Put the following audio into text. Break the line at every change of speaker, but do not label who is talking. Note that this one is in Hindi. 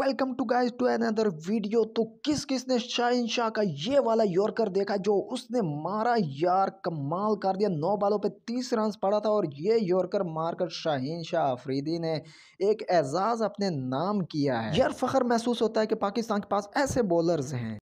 welcome to guys to another video तो किस किस ने शाहिन शाह का ये वाला यॉर्कर देखा जो उसने मारा यार कमाल कर दिया नौ बालों पे तीस रन पड़ा था और ये यॉर्कर मारकर शाहिन शाह अफरीदी ने एक एजाज़ अपने नाम किया है यार फख्र महसूस होता है कि पाकिस्तान के पास ऐसे बॉलर्स हैं